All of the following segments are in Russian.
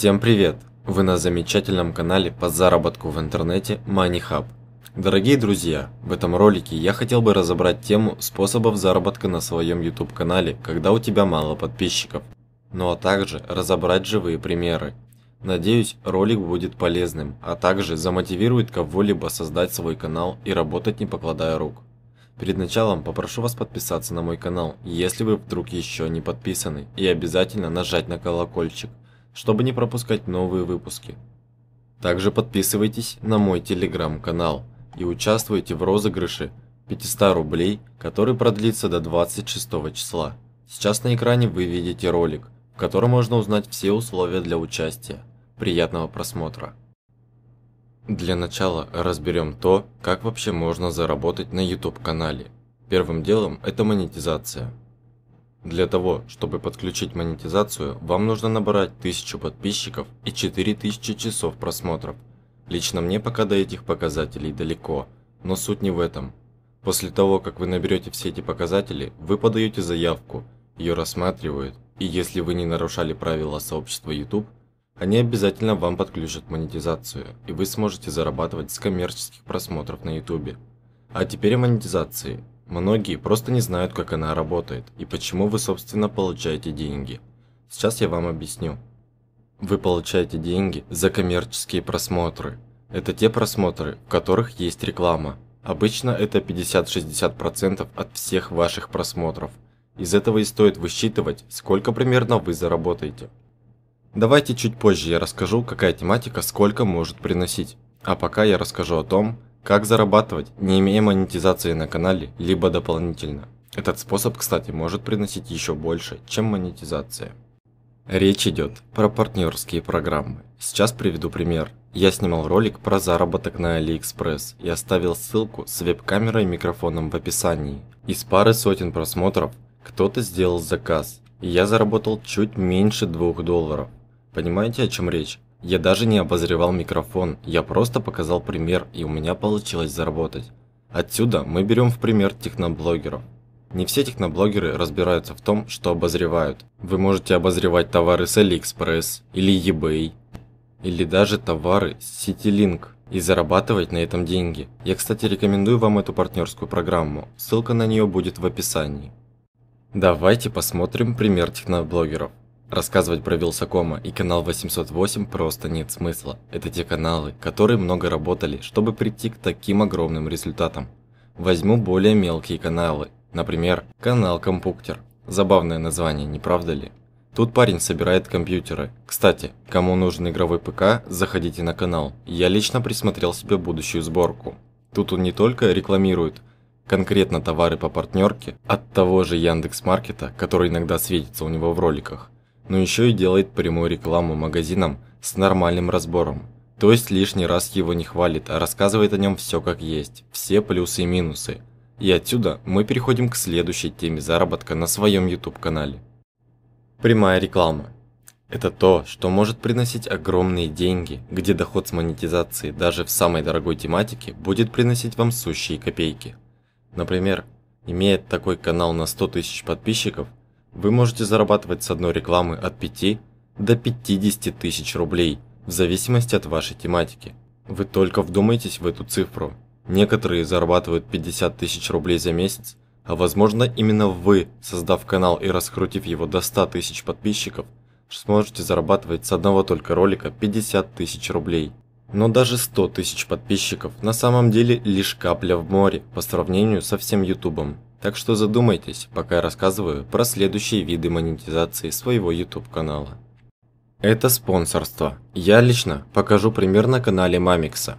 Всем привет! Вы на замечательном канале по заработку в интернете MoneyHub. Дорогие друзья, в этом ролике я хотел бы разобрать тему способов заработка на своем YouTube канале, когда у тебя мало подписчиков. Ну а также разобрать живые примеры. Надеюсь, ролик будет полезным, а также замотивирует кого-либо создать свой канал и работать не покладая рук. Перед началом попрошу вас подписаться на мой канал, если вы вдруг еще не подписаны, и обязательно нажать на колокольчик чтобы не пропускать новые выпуски. Также подписывайтесь на мой телеграм-канал и участвуйте в розыгрыше 500 рублей, который продлится до 26 числа. Сейчас на экране вы видите ролик, в котором можно узнать все условия для участия. Приятного просмотра! Для начала разберем то, как вообще можно заработать на YouTube канале. Первым делом это монетизация. Для того, чтобы подключить монетизацию, вам нужно набрать 1000 подписчиков и 4000 часов просмотров. Лично мне пока до этих показателей далеко, но суть не в этом. После того, как вы наберете все эти показатели, вы подаете заявку, ее рассматривают, и если вы не нарушали правила сообщества YouTube, они обязательно вам подключат монетизацию, и вы сможете зарабатывать с коммерческих просмотров на YouTube. А теперь о монетизации. Многие просто не знают, как она работает и почему вы, собственно, получаете деньги. Сейчас я вам объясню. Вы получаете деньги за коммерческие просмотры. Это те просмотры, в которых есть реклама. Обычно это 50-60% от всех ваших просмотров. Из этого и стоит высчитывать, сколько примерно вы заработаете. Давайте чуть позже я расскажу, какая тематика сколько может приносить. А пока я расскажу о том, как зарабатывать, не имея монетизации на канале, либо дополнительно. Этот способ, кстати, может приносить еще больше, чем монетизация. Речь идет про партнерские программы. Сейчас приведу пример. Я снимал ролик про заработок на AliExpress и оставил ссылку с веб-камерой и микрофоном в описании. Из пары сотен просмотров кто-то сделал заказ, и я заработал чуть меньше 2 долларов. Понимаете, о чем речь? Я даже не обозревал микрофон, я просто показал пример, и у меня получилось заработать. Отсюда мы берем в пример техноблогеров. Не все техноблогеры разбираются в том, что обозревают. Вы можете обозревать товары с AliExpress или eBay, или даже товары с CityLink и зарабатывать на этом деньги. Я, кстати, рекомендую вам эту партнерскую программу, ссылка на нее будет в описании. Давайте посмотрим пример техноблогеров. Рассказывать про Вилсакома и канал 808 просто нет смысла. Это те каналы, которые много работали, чтобы прийти к таким огромным результатам. Возьму более мелкие каналы, например, канал Компуктер. Забавное название, не правда ли? Тут парень собирает компьютеры. Кстати, кому нужен игровой ПК, заходите на канал. Я лично присмотрел себе будущую сборку. Тут он не только рекламирует конкретно товары по партнерке от того же Яндекс.Маркета, который иногда светится у него в роликах – но еще и делает прямую рекламу магазинам с нормальным разбором. То есть лишний раз его не хвалит, а рассказывает о нем все как есть, все плюсы и минусы. И отсюда мы переходим к следующей теме заработка на своем YouTube-канале. Прямая реклама. Это то, что может приносить огромные деньги, где доход с монетизации даже в самой дорогой тематике будет приносить вам сущие копейки. Например, имея такой канал на 100 тысяч подписчиков – вы можете зарабатывать с одной рекламы от 5 до 50 тысяч рублей, в зависимости от вашей тематики. Вы только вдумайтесь в эту цифру. Некоторые зарабатывают 50 тысяч рублей за месяц, а возможно именно вы, создав канал и раскрутив его до 100 тысяч подписчиков, сможете зарабатывать с одного только ролика 50 тысяч рублей. Но даже 100 тысяч подписчиков на самом деле лишь капля в море по сравнению со всем ютубом. Так что задумайтесь, пока я рассказываю про следующие виды монетизации своего YouTube-канала. Это спонсорство. Я лично покажу пример на канале Мамикса.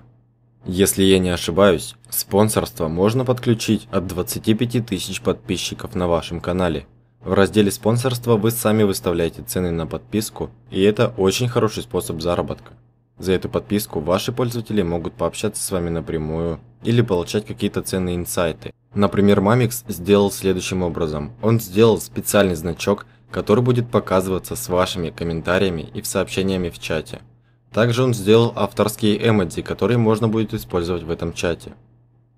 Если я не ошибаюсь, спонсорство можно подключить от 25 тысяч подписчиков на вашем канале. В разделе спонсорства вы сами выставляете цены на подписку, и это очень хороший способ заработка. За эту подписку ваши пользователи могут пообщаться с вами напрямую или получать какие-то ценные инсайты. Например, Mamix сделал следующим образом. Он сделал специальный значок, который будет показываться с вашими комментариями и в сообщениями в чате. Также он сделал авторские эмодзи, которые можно будет использовать в этом чате.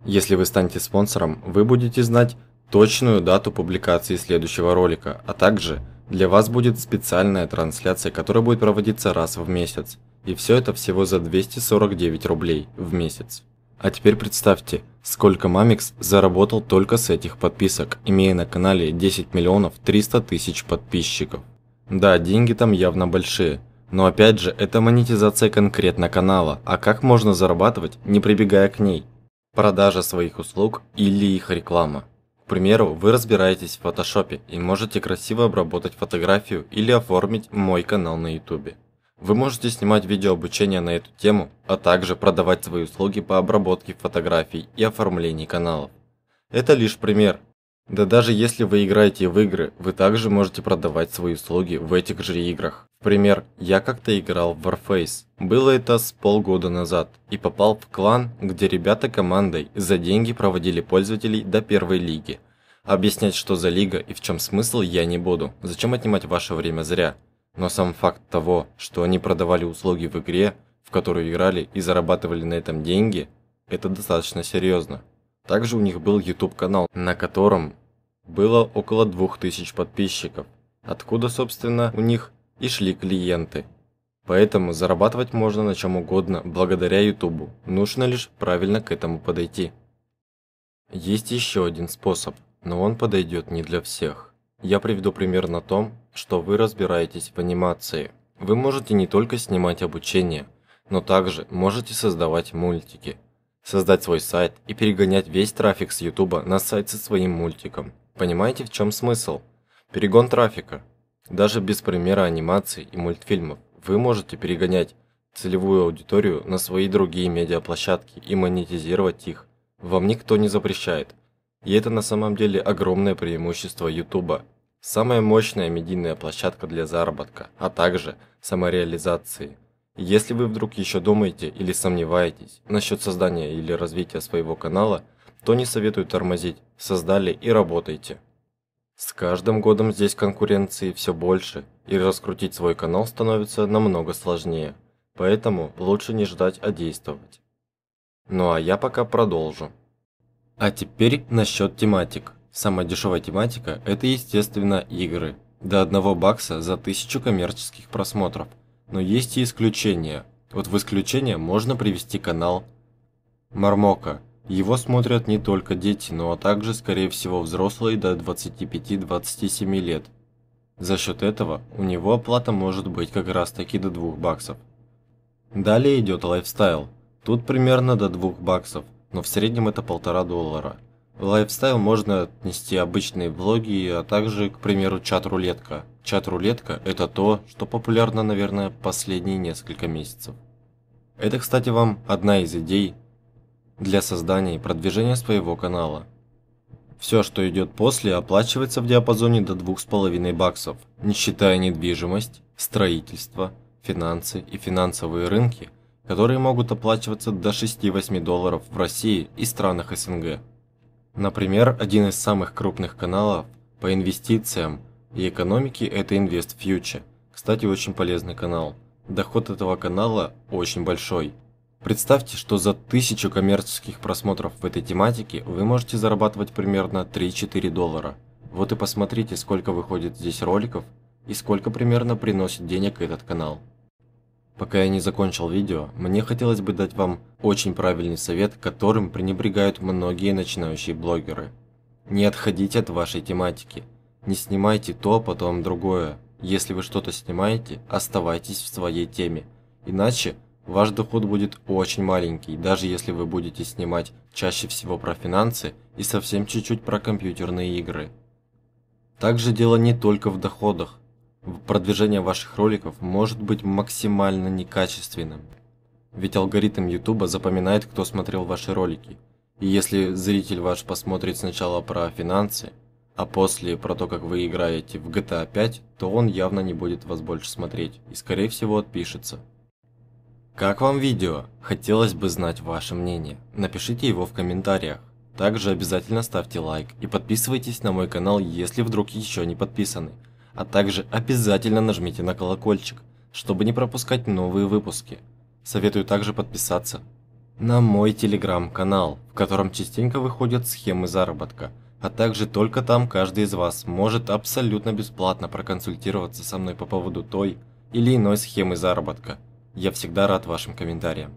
Если вы станете спонсором, вы будете знать точную дату публикации следующего ролика, а также для вас будет специальная трансляция, которая будет проводиться раз в месяц. И все это всего за 249 рублей в месяц. А теперь представьте, сколько Мамикс заработал только с этих подписок, имея на канале 10 миллионов 300 тысяч подписчиков. Да, деньги там явно большие, но опять же, это монетизация конкретно канала, а как можно зарабатывать, не прибегая к ней? Продажа своих услуг или их реклама. К примеру, вы разбираетесь в фотошопе и можете красиво обработать фотографию или оформить мой канал на ютубе. Вы можете снимать видеообучение на эту тему, а также продавать свои услуги по обработке фотографий и оформлению каналов. Это лишь пример. Да даже если вы играете в игры, вы также можете продавать свои услуги в этих же играх. Пример, я как-то играл в Warface. Было это с полгода назад. И попал в клан, где ребята командой за деньги проводили пользователей до первой лиги. Объяснять, что за лига и в чем смысл, я не буду. Зачем отнимать ваше время зря? но сам факт того, что они продавали услуги в игре, в которую играли и зарабатывали на этом деньги, это достаточно серьезно. Также у них был YouTube-канал, на котором было около 2000 подписчиков, откуда, собственно, у них и шли клиенты. Поэтому зарабатывать можно на чем угодно благодаря YouTube, нужно лишь правильно к этому подойти. Есть еще один способ, но он подойдет не для всех. Я приведу пример на том, что вы разбираетесь в анимации. Вы можете не только снимать обучение, но также можете создавать мультики, создать свой сайт и перегонять весь трафик с YouTube на сайт со своим мультиком. Понимаете, в чем смысл? Перегон трафика. Даже без примера анимации и мультфильмов вы можете перегонять целевую аудиторию на свои другие медиаплощадки и монетизировать их. Вам никто не запрещает. И это на самом деле огромное преимущество YouTube самая мощная медийная площадка для заработка, а также самореализации. Если вы вдруг еще думаете или сомневаетесь насчет создания или развития своего канала, то не советую тормозить, создали и работайте. С каждым годом здесь конкуренции все больше, и раскрутить свой канал становится намного сложнее, поэтому лучше не ждать, а действовать. Ну а я пока продолжу. А теперь насчет тематик. Самая дешевая тематика – это, естественно, игры. До одного бакса за тысячу коммерческих просмотров. Но есть и исключения. Вот в исключение можно привести канал Мармока. Его смотрят не только дети, но а также, скорее всего, взрослые до 25-27 лет. За счет этого у него оплата может быть как раз таки до 2 баксов. Далее идет лайфстайл. Тут примерно до 2 баксов, но в среднем это 1,5 доллара – в лайфстайл можно отнести обычные блоги, а также, к примеру, чат-рулетка. Чат-рулетка – это то, что популярно, наверное, последние несколько месяцев. Это, кстати, вам одна из идей для создания и продвижения своего канала. Все, что идет после, оплачивается в диапазоне до 2,5 баксов, не считая недвижимость, строительство, финансы и финансовые рынки, которые могут оплачиваться до 6-8 долларов в России и странах СНГ. Например, один из самых крупных каналов по инвестициям и экономике – это InvestFuture. Кстати, очень полезный канал. Доход этого канала очень большой. Представьте, что за тысячу коммерческих просмотров в этой тематике вы можете зарабатывать примерно 3-4 доллара. Вот и посмотрите, сколько выходит здесь роликов и сколько примерно приносит денег этот канал. Пока я не закончил видео, мне хотелось бы дать вам очень правильный совет, которым пренебрегают многие начинающие блогеры. Не отходите от вашей тематики. Не снимайте то, а потом другое. Если вы что-то снимаете, оставайтесь в своей теме. Иначе ваш доход будет очень маленький, даже если вы будете снимать чаще всего про финансы и совсем чуть-чуть про компьютерные игры. Также дело не только в доходах продвижение ваших роликов может быть максимально некачественным. Ведь алгоритм YouTube запоминает, кто смотрел ваши ролики. И если зритель ваш посмотрит сначала про финансы, а после про то, как вы играете в GTA 5, то он явно не будет вас больше смотреть и скорее всего отпишется. Как вам видео? Хотелось бы знать ваше мнение. Напишите его в комментариях. Также обязательно ставьте лайк и подписывайтесь на мой канал, если вдруг еще не подписаны а также обязательно нажмите на колокольчик, чтобы не пропускать новые выпуски. Советую также подписаться на мой телеграм-канал, в котором частенько выходят схемы заработка, а также только там каждый из вас может абсолютно бесплатно проконсультироваться со мной по поводу той или иной схемы заработка. Я всегда рад вашим комментариям.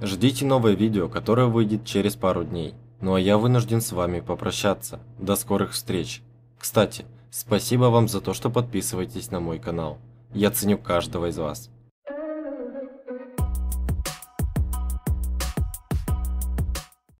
Ждите новое видео, которое выйдет через пару дней. Ну а я вынужден с вами попрощаться. До скорых встреч. Кстати, Спасибо вам за то, что подписываетесь на мой канал. Я ценю каждого из вас.